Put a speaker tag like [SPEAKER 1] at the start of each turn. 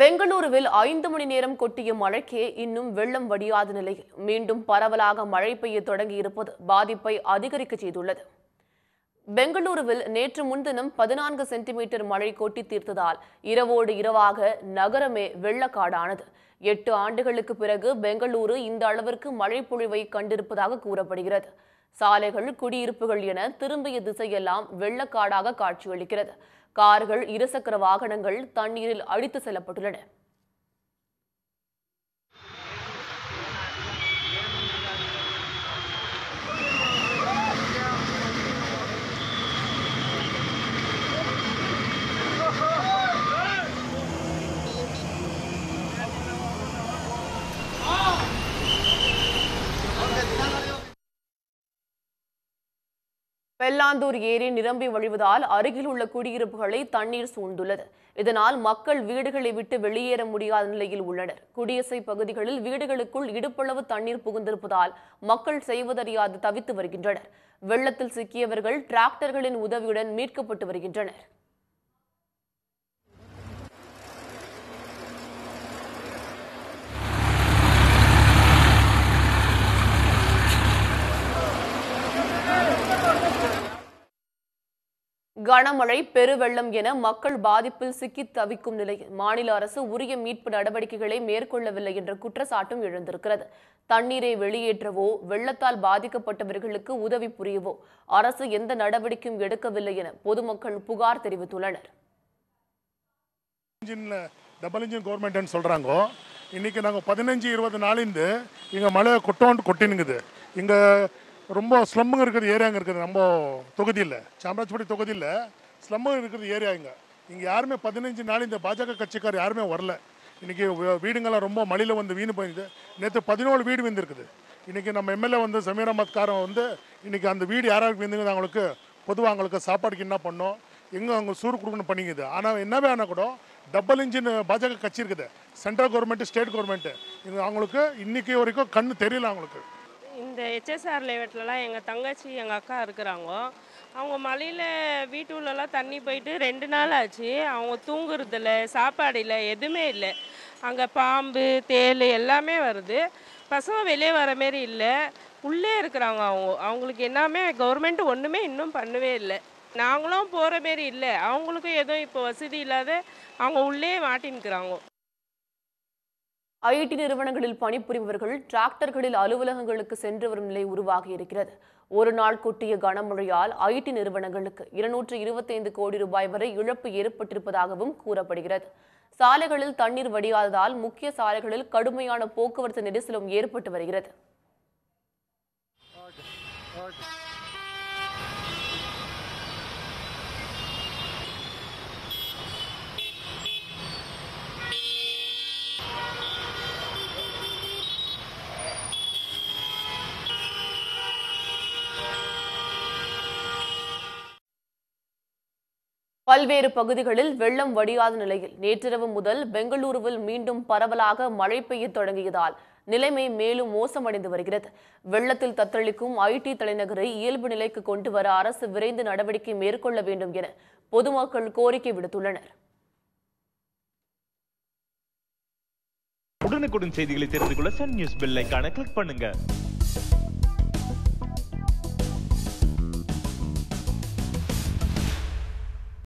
[SPEAKER 1] பெங்களூருவில் ஐந்து மணி நேரம் கொட்டிய மழைக்கே இன்னும் வெள்ளம் வடியாத நிலையில் மீண்டும் பரவலாக மழை பெய்ய தொடங்கியிருப்பது பாதிப்பை அதிகரிக்க செய்துள்ளது பெங்களூருவில் நேற்று முன்தினம் பதினான்கு சென்டிமீட்டர் மழை கொட்டி தீர்த்ததால் இரவோடு இரவாக நகரமே வெள்ளக்காடானது எட்டு ஆண்டுகளுக்கு பிறகு பெங்களூரு இந்த அளவிற்கு மழை பொழிவை கண்டிருப்பதாக கூறப்படுகிறது சாலைகள் குடியிருப்புகள் என திரும்பிய திசையெல்லாம் வெள்ளக்காடாக காட்சியளிக்கிறது கார்கள் இருசக்கர வாகனங்கள் தண்ணீரில் அடித்து செல்லப்பட்டுள்ளன பெல்லாந்தூர் ஏரி நிரம்பி வழிவதால் அருகில் உள்ள குடியிருப்புகளை தண்ணீர் சூழ்ந்துள்ளது இதனால் மக்கள் வீடுகளை விட்டு வெளியேற முடியாத நிலையில் உள்ளனர் குடியசை பகுதிகளில் வீடுகளுக்குள் இடுப்பளவு தண்ணீர் புகுந்திருப்பதால் மக்கள் செய்வதறியாது தவித்து வருகின்றனர் வெள்ளத்தில் சிக்கியவர்கள் டிராக்டர்களின் உதவியுடன் மீட்கப்பட்டு வருகின்றனர் கனமழை பெருவெள்ளம் என மக்கள் பாதிப்பில் சிக்கி தவிக்கும் நிலை மாநில அரசு உரிய மீட்பு நடவடிக்கைகளை மேற்கொள்ளவில்லை என்ற குற்றச்சாட்டும் எழுந்திருக்கிறது தண்ணீரை வெளியேற்றவோ வெள்ளத்தால் பாதிக்கப்பட்டவர்களுக்கு உதவி புரியவோ அரசு எந்த நடவடிக்கையும் எடுக்கவில்லை என பொதுமக்கள் புகார் தெரிவித்துள்ளனர்
[SPEAKER 2] டபுள் இன்றைக்கி நாங்கள் பதினஞ்சு இருபது நாளிந்து இங்கே மழை கொட்டோன்ட்டு கொட்டினுங்குது இங்கே ரொம்ப ஸ்லம்முங்க இருக்கிற ஏரியாங்க இருக்குது நம்ம தொகுதியில் தொகுதி தொகுதியில் ஸ்லம்முங்க இருக்கிற ஏரியா இங்கே இங்கே யாருமே பதினஞ்சு நாள் இந்த பாஜக கட்சிக்கார் யாருமே வரல இன்றைக்கி வீடுங்கள்லாம் ரொம்ப மழையில் வந்து வீணு போயிடுது நேற்று பதினோரு வீடு விழுந்துருக்குது இன்றைக்கி நம்ம எம்எல்ஏ வந்து சமீர் அஹமத்காரன் வந்து இன்றைக்கி அந்த வீடு யாராருக்கு விழுந்துங்க அவங்களுக்கு பொதுவாக அவங்களுக்கு சாப்பாடுக்கு என்ன பண்ணோம் எங்கே அவங்க சூறு கொடுக்கணும் பண்ணிக்குது ஆனால் என்னவே ஆனால் கூட டபுள் இன்ஜின் பாஜக கட்சி இருக்குது சென்ட்ரல் கவர்மெண்ட்டு ஸ்டேட் கவர்மெண்ட்டு இங்கே அவங்களுக்கு இன்றைக்கி வரைக்கும் கண் தெரியல அவங்களுக்கு
[SPEAKER 3] இந்த ஹெச்எஸ்ஆர் லேவட்லலாம் எங்கள் தங்கச்சி எங்கள் அக்கா இருக்கிறாங்க அவங்க மலையில் வீட்டுலலாம் தண்ணி போயிட்டு ரெண்டு நாள் ஆச்சு அவங்க தூங்குறதில்ல சாப்பாடு இல்லை எதுவுமே இல்லை அங்கே பாம்பு தேல் எல்லாமே வருது பசங்க வெளியே வர மாரி இல்லை உள்ளே இருக்கிறாங்க அவங்க அவங்களுக்கு என்னமே கவர்மெண்ட் ஒன்றுமே இன்னும் பண்ணவே இல்லை நாங்களும் போகிற மாரி இல்லை அவங்களுக்கும் எதுவும் இப்போ வசதி இல்லாத அவங்க உள்ளே மாட்டின்னுக்குறாங்க ஐடி
[SPEAKER 1] நிறுவனங்களில் பணிபுரிபவர்கள் டிராக்டர்களில் அலுவலகங்களுக்கு சென்று வரும் நிலை உருவாகி இருக்கிறது ஒரு நாள் கொட்டிய கனமழையால் ஐடி நிறுவனங்களுக்கு இருநூற்று இருபத்தைந்து கோடி ரூபாய் வரை இழப்பு ஏற்பட்டிருப்பதாகவும் கூறப்படுகிறது சாலைகளில் தண்ணீர் வடியாததால் முக்கிய சாலைகளில் கடுமையான போக்குவரத்து நெரிசலும் ஏற்பட்டு வருகிறது பல்வேறு பகுதிகளில் வெள்ளம் வடியாத நிலையில் நேற்றிரவு முதல் பெங்களூருவில் மீண்டும் பரவலாக மழை பெய்ய தொடங்கியதால் நிலைமை மேலும் மோசமடைந்து வருகிறது வெள்ளத்தில் தத்தளிக்கும் ஐடி தலைநகரை இயல்பு நிலைக்கு கொண்டு வர அரசு விரைந்து நடவடிக்கை மேற்கொள்ள வேண்டும் என பொதுமக்கள் கோரிக்கை விடுத்துள்ளனர்
[SPEAKER 2] உடனுக்குடன் செய்திகளை தெரிந்து கொள்ள சன் நியூஸ் பெல் கிளிக் பண்ணுங்க